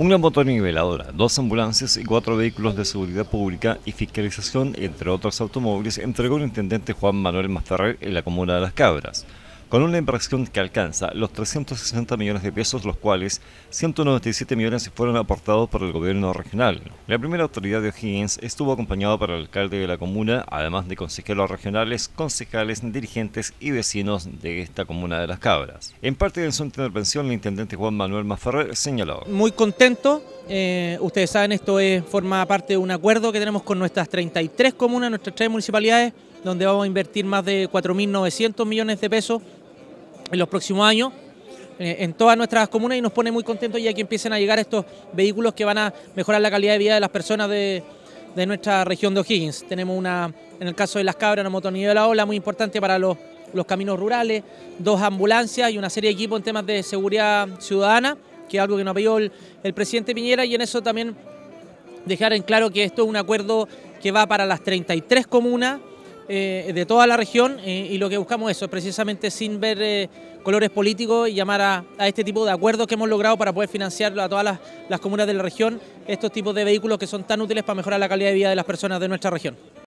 Una niveladora, dos ambulancias y cuatro vehículos de seguridad pública y fiscalización, entre otros automóviles, entregó el intendente Juan Manuel Mastarrer en la comuna de Las Cabras con una inversión que alcanza los 360 millones de pesos, los cuales 197 millones fueron aportados por el gobierno regional. La primera autoridad de O'Higgins estuvo acompañada por el alcalde de la comuna, además de consejeros regionales, concejales, dirigentes y vecinos de esta comuna de Las Cabras. En parte de su intervención, el intendente Juan Manuel Maferrer señaló. Muy contento. Eh, ustedes saben, esto forma parte de un acuerdo que tenemos con nuestras 33 comunas, nuestras tres municipalidades, donde vamos a invertir más de 4.900 millones de pesos en los próximos años eh, en todas nuestras comunas y nos pone muy contentos ya que empiecen a llegar estos vehículos que van a mejorar la calidad de vida de las personas de, nuestra región de O'Higgins. Tenemos una, en el caso de las cabras, una motonilla de la ola muy importante para los, caminos rurales, dos ambulancias y una serie de equipos en temas de seguridad ciudadana, que es algo que nos pidió el, el presidente Piñera y en eso también dejar en claro que esto es un acuerdo que va para las 33 comunas eh, de toda la región eh, y lo que buscamos eso es precisamente sin ver eh, colores políticos y llamar a, este tipo de acuerdos que hemos logrado para poder financiar a todas las comunas de la región estos tipos de vehículos que son tan útiles para mejorar la calidad de vida de las personas de nuestra región.